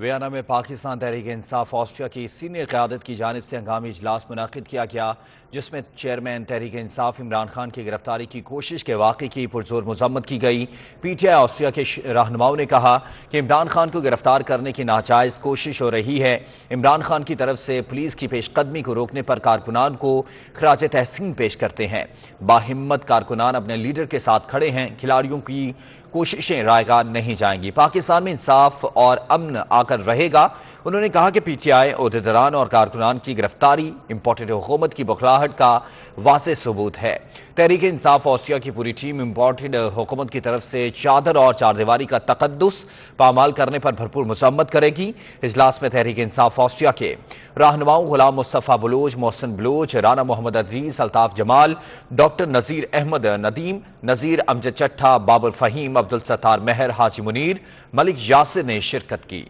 Vienna में Pakistan Tehreek Insaf Austria की senior क्यादत की जानब से हंगामी इजलास मुनद किया गया जिसमें चेयरमैन तहरीक इंसाफ इमरान खान की गिरफ्तारी की कोशिश के वाक़े की पुरजोर मजम्मत की गई पी टी आई ऑस्ट्रिया के रहनुमाओं ने कहा कि इमरान खान को गिरफ्तार करने की नाजायज़ कोशिश हो रही है इमरान खान की तरफ से पुलिस की पेशकदमी को रोकने पर कारकुनान को खराज तहसीन पेश करते हैं बाहिम्मत कारकुनान अपने लीडर के साथ खड़े हैं खिलाड़ियों की कोशिशें रायगा नहीं जाएंगी पाकिस्तान में इंसाफ और अमन आकर रहेगा उन्होंने कहा कि पीटीआई टी आई अहदेदार और कारकुनान की गिरफ्तारी इम्पोर्टेड हुकूमत की बखलाहट का वाज सबूत है तहरीक इंसाफ ऑस्ट्रिया की पूरी टीम इम्पोर्टेड हुकूमत की तरफ से चादर और चारदीवारी का तकदस पामाल करने पर भरपूर मजम्मत करेगी इजलास में तहरीक इंसाफ ऑस्ट्रिया के रहनुमाओं गुलाम मुस्तफ़ा बलोच मोहसिन बलोच राना मोहम्मद अजीज अल्ताफ जमाल डॉक्टर नज़ीर अहमद नदीम नज़ीर अमजद चट्ठा बाबुल फहीम अब्दुल सत्तार मेहर हाजी मुनीर मलिक यासिर ने शिरकत की